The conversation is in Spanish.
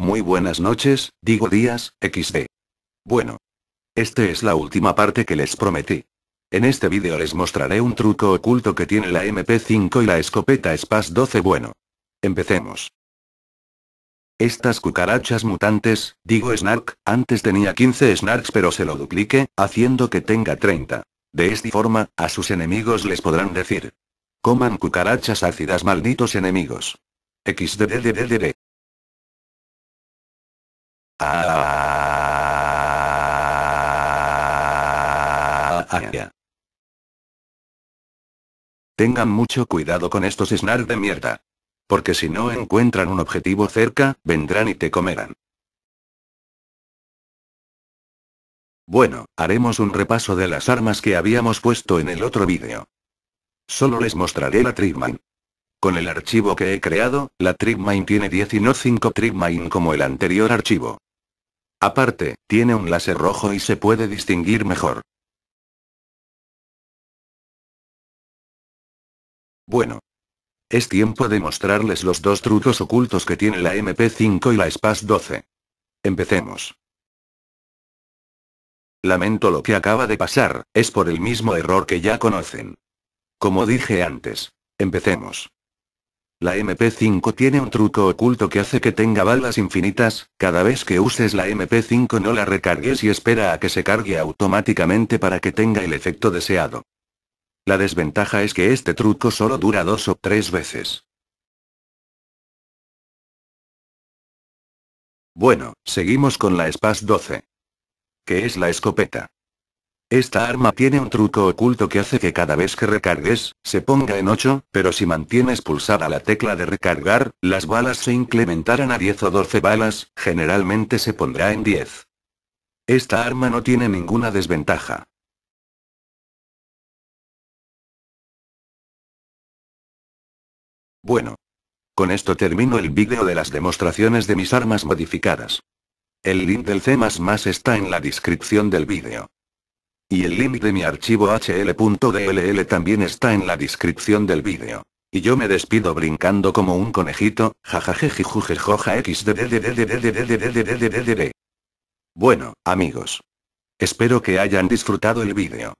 Muy buenas noches, digo días, XD. Bueno. Este es la última parte que les prometí. En este vídeo les mostraré un truco oculto que tiene la MP5 y la escopeta Spas 12 bueno. Empecemos. Estas cucarachas mutantes, digo Snark, antes tenía 15 Snarks pero se lo duplique, haciendo que tenga 30. De esta forma, a sus enemigos les podrán decir. Coman cucarachas ácidas malditos enemigos. XDDDDD. Tengan mucho cuidado con estos snare de mierda. Porque si no encuentran un objetivo cerca, vendrán y te comerán. Bueno, haremos un repaso de las armas que habíamos puesto en el otro vídeo. Solo les mostraré la tripman Con el archivo que he creado, la Trigmine tiene 10 y no 5 Trigmine como el anterior archivo. Aparte, tiene un láser rojo y se puede distinguir mejor. Bueno. Es tiempo de mostrarles los dos trucos ocultos que tiene la MP5 y la SPAS 12. Empecemos. Lamento lo que acaba de pasar, es por el mismo error que ya conocen. Como dije antes. Empecemos. La MP5 tiene un truco oculto que hace que tenga balas infinitas, cada vez que uses la MP5 no la recargues y espera a que se cargue automáticamente para que tenga el efecto deseado. La desventaja es que este truco solo dura dos o tres veces. Bueno, seguimos con la SPAS 12. ¿Qué es la escopeta? Esta arma tiene un truco oculto que hace que cada vez que recargues, se ponga en 8, pero si mantienes pulsada la tecla de recargar, las balas se incrementarán a 10 o 12 balas, generalmente se pondrá en 10. Esta arma no tiene ninguna desventaja. Bueno. Con esto termino el vídeo de las demostraciones de mis armas modificadas. El link del C++ está en la descripción del vídeo. Y el link de mi archivo hl.dll también está en la descripción del vídeo. Y yo me despido brincando como un conejito, jajajejijujejoja Bueno, amigos. Espero que hayan disfrutado el vídeo.